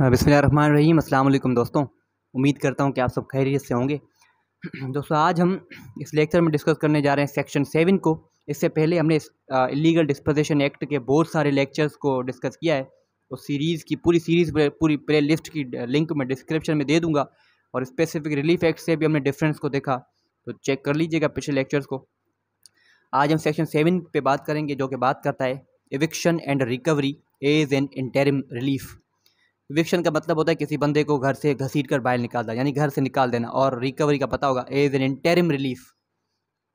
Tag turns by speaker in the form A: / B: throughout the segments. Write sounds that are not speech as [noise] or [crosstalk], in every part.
A: बिस्मिल्लाहमान रहीम अस्सलाम दोस्तों उम्मीद करता हूँ कि आप सब खैरियत से होंगे [clears throat] दोस्तों आज हम इस लेक्चर में डिस्कस करने जा रहे हैं सेक्शन सेवन को इससे पहले हमने इलीगल डिस्पोजिशन एक्ट के बहुत सारे लेक्चर्स को डिस्कस किया है उस सीरीज़ की पूरी सीरीज़ पूरी प्ले लिस्ट की लिंक मैं डिस्क्रिप्शन में दे दूँगा और स्पेसिफिक रिलीफ एक्ट से भी हमने डिफरेंस को देखा तो चेक कर लीजिएगा पिछले लेक्चर्स को आज हम सेक्शन सेवन पर बात करेंगे जो कि बात करता है eviction and recovery as an interim relief eviction का मतलब होता है किसी बंदे को घर से घसीट कर बाहर निकाल देना यानी घर से निकाल देना और रिकवरी का पता होगा as an interim relief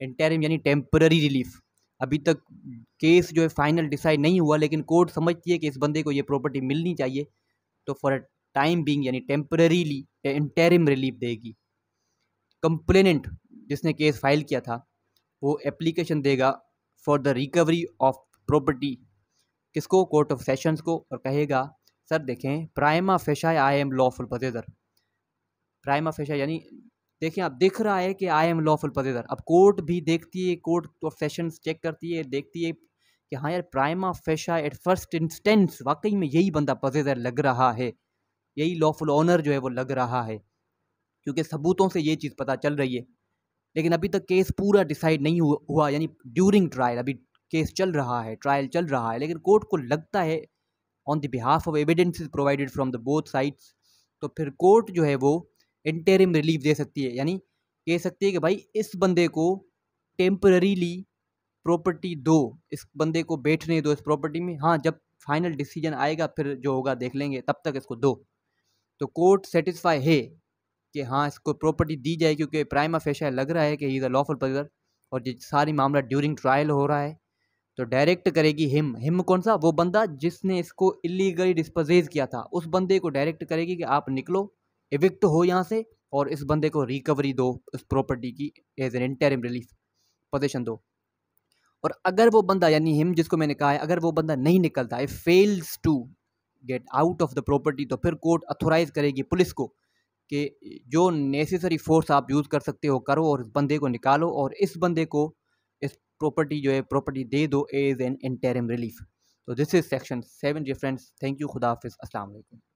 A: interim यानी टेम्पररी रिलीफ अभी तक केस जो है फाइनल डिसाइड नहीं हुआ लेकिन कोर्ट समझती है कि इस बंदे को ये प्रॉपर्टी मिलनी चाहिए तो फॉर अ टाइम बींग यानी टेम्पररीली इंटेरिम रिलीफ देगी कंप्लेनेंट जिसने केस फाइल किया था वो एप्लीकेशन देगा for the recovery of property किसको कोर्ट ऑफ सेशंस को और कहेगा सर देखें prima facie I am lawful पदेदर प्राइमा फेशा यानी देखें आप दिख रहा है कि आई एम लॉफुल पदेदर अब कोर्ट भी देखती है कोर्ट तो फैशन चेक करती है देखती है कि हाँ यार prima facie at first instance वाकई में यही बंदा पदेदर लग रहा है यही लॉफुल ऑनर जो है वो लग रहा है क्योंकि सबूतों से ये चीज़ पता चल रही है लेकिन अभी तक केस पूरा डिसाइड नहीं हुआ यानी ड्यूरिंग ट्रायल अभी केस चल रहा है ट्रायल चल रहा है लेकिन कोर्ट को लगता है on the behalf of evidence provided from the both sides तो फिर कोर्ट जो है वो इंटेरिम रिलीफ दे सकती है यानी कह सकती है कि भाई इस बंदे को टेम्पररीली प्रॉपर्टी दो इस बंदे को बैठने दो इस प्रॉपर्टी में हाँ जब फाइनल डिसीजन आएगा फिर जो होगा देख लेंगे तब तक इसको दो तो कोर्ट सेटिस्फाई है कि हाँ इसको प्रॉपर्टी दी जाए क्योंकि प्राइमा फेशा लग रहा है कि इज़ अ लॉफुल पजर और ये सारी मामला ड्यूरिंग ट्रायल हो रहा है तो डायरेक्ट करेगी हिम हिम कौन सा वो बंदा जिसने इसको इलीगली डिस्पोजेज किया था उस बंदे को डायरेक्ट करेगी कि आप निकलो इविक्ट हो यहाँ से और इस बंदे को रिकवरी दो उस प्रॉपर्टी की as an interim relief position दो और अगर वो बंदा यानी हिम जिसको मैंने कहा है अगर वो बंदा नहीं निकलता if fails to get out of the property तो फिर कोर्ट अथोराइज़ करेगी पुलिस को कि जो नेसेसरी फोर्स आप यूज़ कर सकते हो करो और इस बंदे को निकालो और इस बंदे को प्रॉपर्टी जो है प्रॉपर्टी दे दो एज एन इंटरम रिलीफ तो this is section seven G friends thank you खुदा हाफिज़